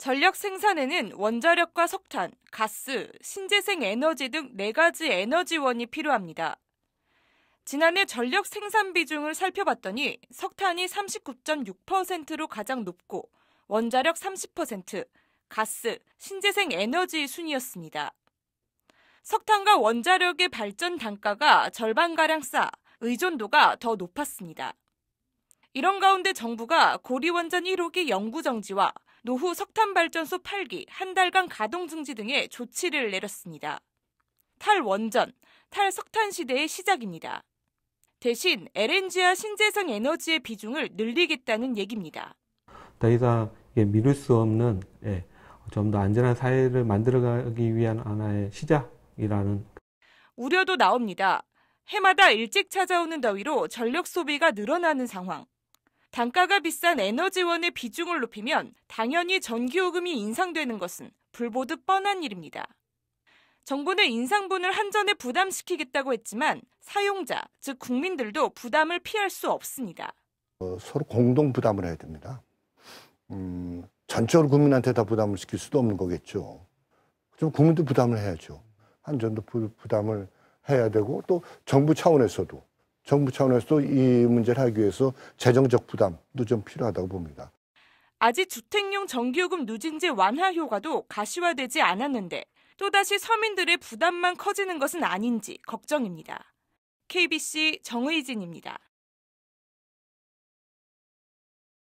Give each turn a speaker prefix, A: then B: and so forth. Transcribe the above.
A: 전력 생산에는 원자력과 석탄, 가스, 신재생 에너지 등 네가지 에너지원이 필요합니다. 지난해 전력 생산 비중을 살펴봤더니 석탄이 39.6%로 가장 높고 원자력 30%, 가스, 신재생 에너지 순이었습니다. 석탄과 원자력의 발전 단가가 절반가량 싸 의존도가 더 높았습니다. 이런 가운데 정부가 고리원전 1호기 연구정지와 노후 석탄발전소 8기, 한 달간 가동 중지 등의 조치를 내렸습니다. 탈원전, 탈석탄 시대의 시작입니다. 대신 LNG와 신재생 에너지의 비중을 늘리겠다는 얘기입니다.
B: 더 이상 미룰 수 없는 예, 좀더 안전한 사회를 만들어가기 위한 하나의 시작이라는
A: 우려도 나옵니다. 해마다 일찍 찾아오는 더위로 전력 소비가 늘어나는 상황. 단가가 비싼 에너지원의 비중을 높이면 당연히 전기요금이 인상되는 것은 불보듯 뻔한 일입니다. 정부는 인상분을 한전에 부담시키겠다고 했지만 사용자, 즉 국민들도 부담을 피할 수 없습니다.
C: 어, 서로 공동 부담을 해야 됩니다. 음, 전적으로 국민한테 다 부담을 시킬 수도 없는 거겠죠. 좀 국민도 부담을 해야죠. 한전도 부담을 해야 되고 또 정부 차원에서도 정부 차원에서도 이 문제를 하기 위해서 재정적 부담도 좀 필요하다고 봅니다.
A: 아직 주택용 전기요금 누진제 완화 효과도 가시화되지 않았는데 또다시 서민들의 부담만 커지는 것은 아닌지 걱정입니다. KBC 정의진입니다.